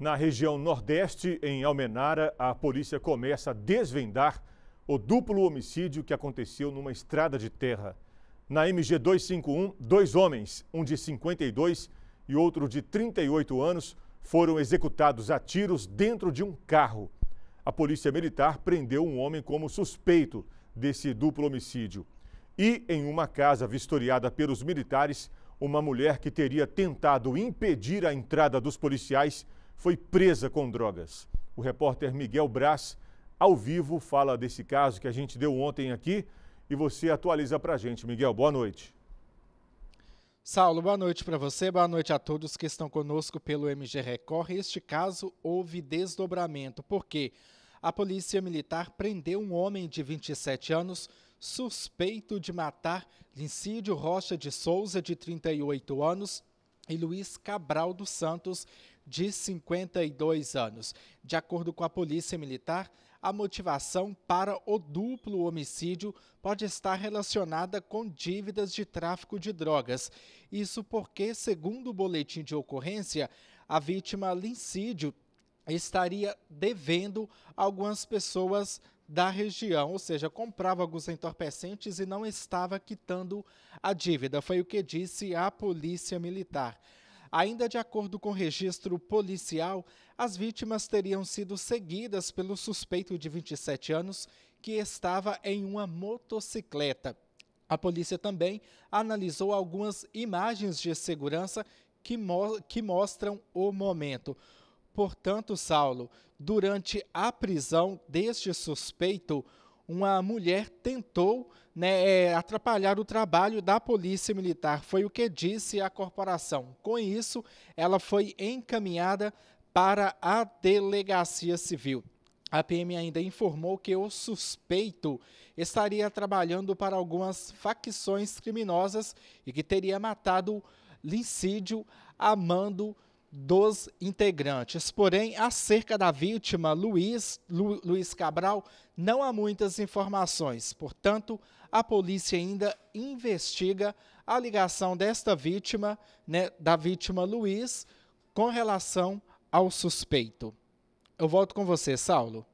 Na região Nordeste, em Almenara, a polícia começa a desvendar o duplo homicídio que aconteceu numa estrada de terra. Na MG 251, dois homens, um de 52 e outro de 38 anos, foram executados a tiros dentro de um carro. A polícia militar prendeu um homem como suspeito desse duplo homicídio. E em uma casa vistoriada pelos militares, uma mulher que teria tentado impedir a entrada dos policiais foi presa com drogas. O repórter Miguel Brás, ao vivo, fala desse caso que a gente deu ontem aqui e você atualiza para a gente. Miguel, boa noite. Saulo, boa noite para você, boa noite a todos que estão conosco pelo MG Record. Este caso houve desdobramento, porque a polícia militar prendeu um homem de 27 anos suspeito de matar Lincídio Rocha de Souza, de 38 anos, e Luiz Cabral dos Santos, de 52 anos. De acordo com a Polícia Militar, a motivação para o duplo homicídio pode estar relacionada com dívidas de tráfico de drogas. Isso porque, segundo o boletim de ocorrência, a vítima Lincídio estaria devendo algumas pessoas da região, ou seja, comprava alguns entorpecentes e não estava quitando a dívida. Foi o que disse a Polícia Militar. Ainda de acordo com o registro policial, as vítimas teriam sido seguidas pelo suspeito de 27 anos que estava em uma motocicleta. A polícia também analisou algumas imagens de segurança que, mo que mostram o momento. Portanto, Saulo, durante a prisão deste suspeito, uma mulher tentou né, é, atrapalhar o trabalho da polícia militar. Foi o que disse a corporação. Com isso, ela foi encaminhada para a delegacia civil. A PM ainda informou que o suspeito estaria trabalhando para algumas facções criminosas e que teria matado Lincídio a mando dos integrantes. Porém, acerca da vítima, Luiz, Lu, Luiz Cabral, não há muitas informações. Portanto, a polícia ainda investiga a ligação desta vítima, né, da vítima Luiz, com relação ao suspeito. Eu volto com você, Saulo.